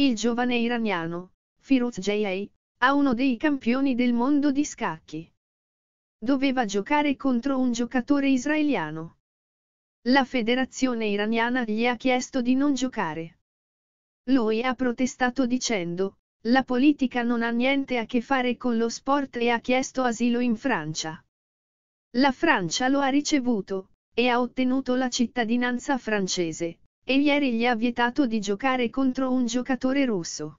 Il giovane iraniano, Firuz J.A., a uno dei campioni del mondo di scacchi. Doveva giocare contro un giocatore israeliano. La federazione iraniana gli ha chiesto di non giocare. Lui ha protestato dicendo, la politica non ha niente a che fare con lo sport e ha chiesto asilo in Francia. La Francia lo ha ricevuto, e ha ottenuto la cittadinanza francese, e ieri gli ha vietato di giocare contro un giocatore russo.